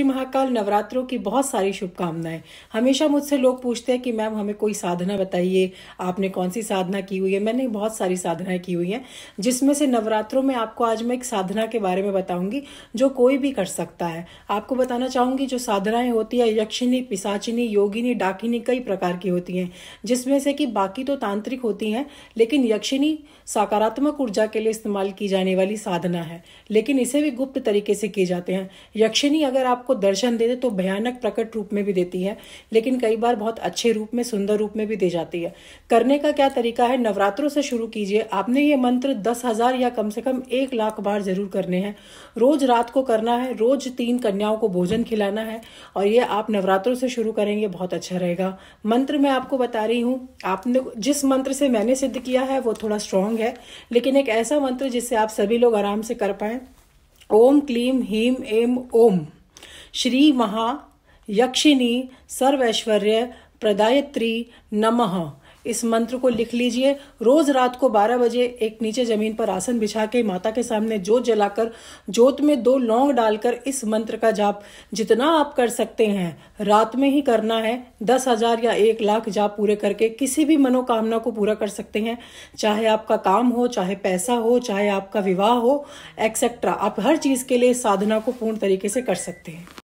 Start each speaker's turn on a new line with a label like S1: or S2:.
S1: श्री महाकाल नवरात्रों की बहुत सारी शुभकामनाएं हमेशा मुझसे लोग पूछते हैं कि मैम हमें कोई साधना बताइए आपने कौन सी साधना की हुई है मैंने बहुत सारी साधनाएं की हुई हैं जिसमें से नवरात्रों में आपको आज मैं एक साधना के बारे में बताऊंगी जो कोई भी कर सकता है आपको बताना चाहूंगी जो साधनाएं होती है यक्षिणी पिसाचिनी योगिनी डाकिनी कई प्रकार की होती हैं जिसमें से कि बाकी तो तांत्रिक होती हैं लेकिन यक्षिणी सकारात्मक ऊर्जा के लिए इस्तेमाल की जाने वाली साधना है लेकिन इसे भी गुप्त तरीके से किए जाते हैं यक्षिणी अगर आपको आपको दर्शन दे दे तो भयानक प्रकट रूप में भी देती है लेकिन कई बार बहुत अच्छे रूप में सुंदर रूप में भी दे जाती है करने का क्या तरीका है नवरात्रों से शुरू कीजिए आपने ये मंत्र दस हजार या कम से कम एक लाख बार जरूर करने हैं रोज रात को करना है रोज तीन कन्याओं को भोजन खिलाना है और ये आप नवरात्रों से शुरू करेंगे बहुत अच्छा रहेगा मंत्र मैं आपको बता रही हूँ आपने जिस मंत्र से मैंने सिद्ध किया है वो थोड़ा स्ट्रांग है लेकिन एक ऐसा मंत्र जिससे आप सभी लोग आराम से कर पाए ओम क्लीम हीम एम ओम श्री महा यक्षिणी सर्वैश्वर्य प्रदायत्री नमः इस मंत्र को लिख लीजिए रोज रात को 12 बजे एक नीचे जमीन पर आसन बिछा के माता के सामने जोत जलाकर जोत में दो लौंग डालकर इस मंत्र का जाप जितना आप कर सकते हैं रात में ही करना है दस हजार या एक लाख जाप पूरे करके किसी भी मनोकामना को पूरा कर सकते हैं चाहे आपका काम हो चाहे पैसा हो चाहे आपका विवाह हो एक्सेट्रा आप हर चीज के लिए साधना को पूर्ण तरीके से कर सकते हैं